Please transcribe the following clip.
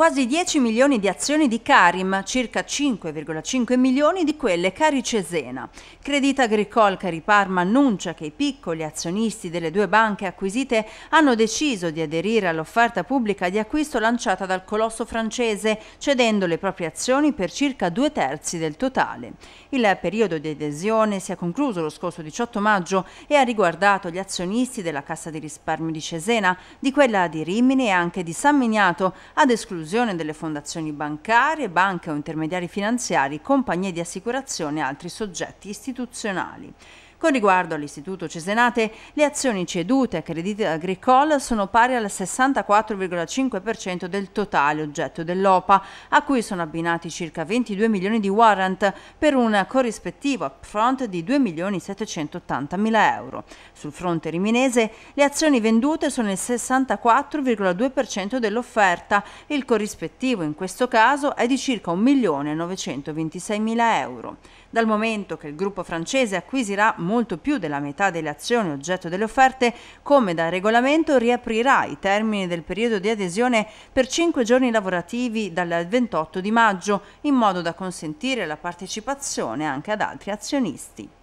quasi 10 milioni di azioni di Carim, circa 5,5 milioni di quelle Cari Cesena. Credit Agricole Cari Parma annuncia che i piccoli azionisti delle due banche acquisite hanno deciso di aderire all'offerta pubblica di acquisto lanciata dal colosso francese, cedendo le proprie azioni per circa due terzi del totale. Il periodo di adesione si è concluso lo scorso 18 maggio e ha riguardato gli azionisti della Cassa di risparmio di Cesena, di quella di Rimini e anche di San Miniato, ad esclusione esclusione delle fondazioni bancarie, banche o intermediari finanziari, compagnie di assicurazione e altri soggetti istituzionali. Con riguardo all'Istituto Cesenate, le azioni cedute accredite da Agricole sono pari al 64,5% del totale oggetto dell'OPA, a cui sono abbinati circa 22 milioni di warrant per un corrispettivo upfront di 2 milioni 780 mila euro. Sul fronte riminese, le azioni vendute sono il 64,2% dell'offerta, il corrispettivo in questo caso è di circa 1 milione 926 mila euro. Dal momento che il gruppo francese acquisirà molto più della metà delle azioni oggetto delle offerte, come da regolamento riaprirà i termini del periodo di adesione per 5 giorni lavorativi dal 28 di maggio, in modo da consentire la partecipazione anche ad altri azionisti.